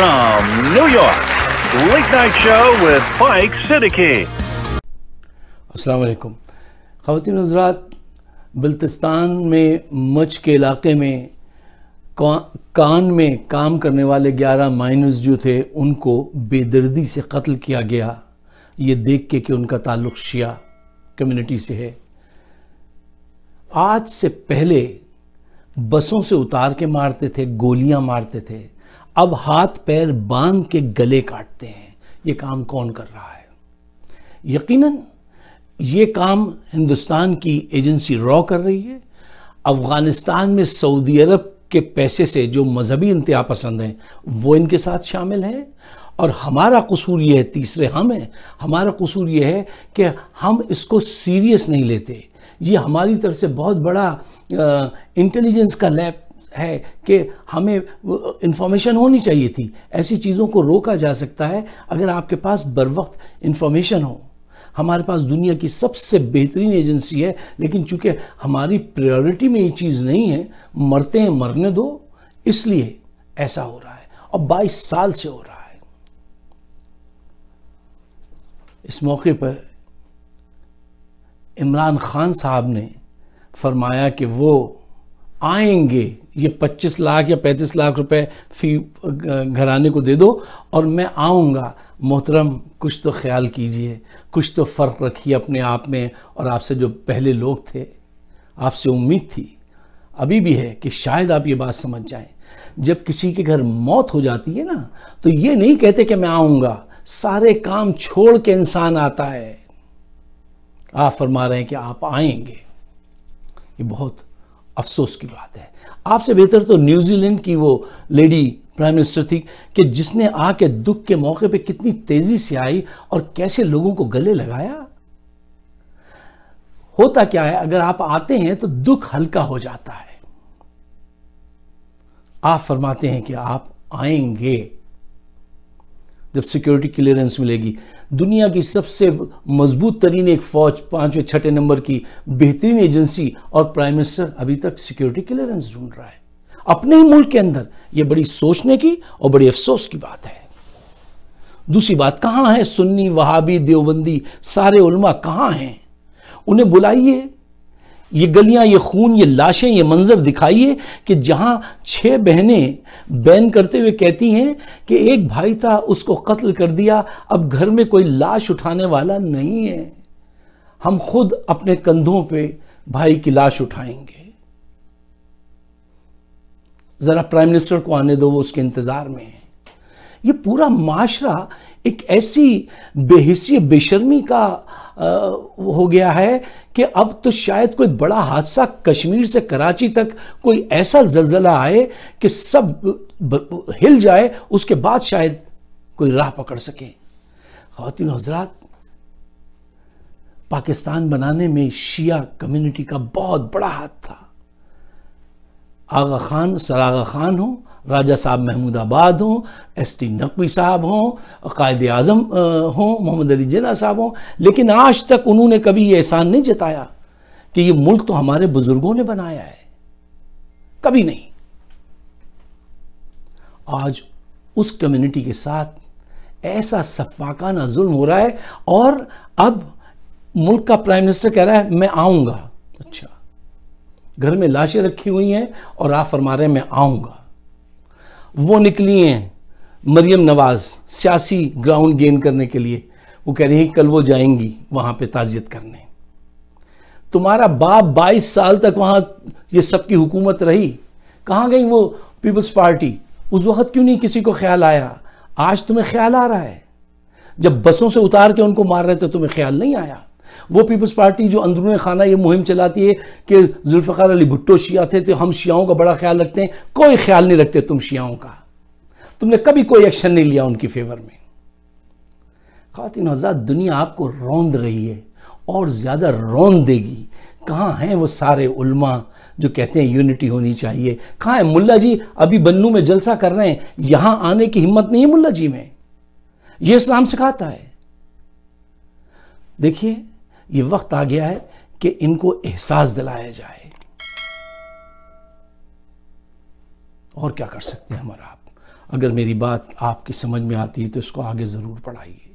from New York, Late Night Show with Mike Siddiqui. Assalamualaikum. ख़वान हजरात बल्तिस्तान में much के इलाके में कान में काम करने वाले 11 माइनर्स जो थे उनको बेदर्दी से कत्ल किया गया ये देख के कि उनका ताल्लुक शिया कम्युनिटी से है आज से पहले बसों से उतार के मारते थे गोलियां मारते थे अब हाथ पैर बांध के गले काटते हैं ये काम कौन कर रहा है यकीनन ये काम हिंदुस्तान की एजेंसी रॉ कर रही है अफगानिस्तान में सऊदी अरब के पैसे से जो मजहबी इंतहा पसंद हैं वो इनके साथ शामिल हैं और हमारा कसूर यह है तीसरे हम हैं हमारा कसूर यह है कि हम इसको सीरियस नहीं लेते ये हमारी तरफ से बहुत बड़ा इंटेलिजेंस का लैब है कि हमें इंफॉर्मेशन होनी चाहिए थी ऐसी चीज़ों को रोका जा सकता है अगर आपके पास बर वक्त इंफॉर्मेशन हो हमारे पास दुनिया की सबसे बेहतरीन एजेंसी है लेकिन चूंकि हमारी प्रायोरिटी में ये चीज़ नहीं है मरते हैं मरने दो इसलिए ऐसा हो रहा है और 22 साल से हो रहा है इस मौके पर इमरान खान साहब ने फरमाया कि वो आएंगे ये 25 लाख या 35 लाख रुपए फी घराने को दे दो और मैं आऊँगा मोहतरम कुछ तो ख्याल कीजिए कुछ तो फ़र्क रखिए अपने आप में और आपसे जो पहले लोग थे आपसे उम्मीद थी अभी भी है कि शायद आप ये बात समझ जाएं जब किसी के घर मौत हो जाती है ना तो ये नहीं कहते कि मैं आऊँगा सारे काम छोड़ के इंसान आता है आप फरमा रहे हैं कि आप आएंगे ये बहुत अफसोस की बात है आपसे बेहतर तो न्यूजीलैंड की वो लेडी प्राइम मिनिस्टर थी कि जिसने आके दुख के मौके पे कितनी तेजी से आई और कैसे लोगों को गले लगाया होता क्या है अगर आप आते हैं तो दुख हल्का हो जाता है आप फरमाते हैं कि आप आएंगे जब सिक्योरिटी क्लियरेंस मिलेगी दुनिया की सबसे मजबूत तरीन एक फौज पांचवें छठे नंबर की बेहतरीन एजेंसी और प्राइम मिनिस्टर अभी तक सिक्योरिटी क्लियरेंस ढूंढ रहा है अपने ही मुल्क के अंदर यह बड़ी सोचने की और बड़ी अफसोस की बात है दूसरी बात कहां है सुन्नी वहाबी देवबंदी सारे उलमा कहां हैं उन्हें बुलाइए ये गलियां ये खून ये लाशें ये मंजर दिखाइए कि जहां छह बहनें बैन करते हुए कहती हैं कि एक भाई था उसको कत्ल कर दिया अब घर में कोई लाश उठाने वाला नहीं है हम खुद अपने कंधों पे भाई की लाश उठाएंगे जरा प्राइम मिनिस्टर को आने दो वो उसके इंतजार में है ये पूरा माशरा एक ऐसी बेहिसी बेशर्मी का आ, हो गया है कि अब तो शायद कोई बड़ा हादसा कश्मीर से कराची तक कोई ऐसा जलजला आए कि सब हिल जाए उसके बाद शायद कोई राह पकड़ सके खातिन हजरात पाकिस्तान बनाने में शिया कम्युनिटी का बहुत बड़ा हाथ था आगा खान सरागा खान हो राजा साहब महमूदाबाद हों एस टी नकवी साहब हों कायद आजम हों मोहम्मद अली जना साहब हों लेकिन आज तक उन्होंने कभी ये एहसान नहीं जताया कि ये मुल्क तो हमारे बुजुर्गों ने बनाया है कभी नहीं आज उस कम्युनिटी के साथ ऐसा सफाकाना जुल्म हो रहा है और अब मुल्क का प्राइम मिनिस्टर कह रहा है मैं आऊंगा अच्छा घर में लाशें रखी हुई हैं और आप फरमा रहे हैं मैं आऊंगा वो निकली हैं मरियम नवाज़ सियासी ग्राउंड गेन करने के लिए वो कह रही हैं कल वो जाएंगी वहां पे ताजियत करने तुम्हारा बाप 22 साल तक वहां ये सबकी हुकूमत रही कहां गई वो पीपल्स पार्टी उस वक्त क्यों नहीं किसी को ख्याल आया आज तुम्हें ख्याल आ रहा है जब बसों से उतार के उनको मार रहे थे तुम्हें ख्याल नहीं आया वो पीपल्स पार्टी जो अंदरून खाना ये मुहिम चलाती है कि जुल्फ़ार अली भुट्टो शिया थे तो हम शियाओं का बड़ा ख्याल रखते हैं कोई ख्याल नहीं रखते तुम शियाओं का तुमने कभी कोई एक्शन नहीं लिया उनकी फेवर में खातिन आज़ाद दुनिया आपको रौंद रही है और ज़्यादा रौंद देगी कहाँ हैं वो सारे उलमा जो कहते हैं यूनिटी होनी चाहिए कहाँ है मुल्ला जी अभी बन्नू में जलसा कर रहे हैं यहां आने की हिम्मत नहीं है मुल्ला जी में ये इस्लाम सिखाता है देखिए ये वक्त आ गया है कि इनको एहसास दिलाया जाए और क्या कर सकते हैं हमारा आप अगर मेरी बात आपकी समझ में आती है तो इसको आगे ज़रूर पढ़ाइए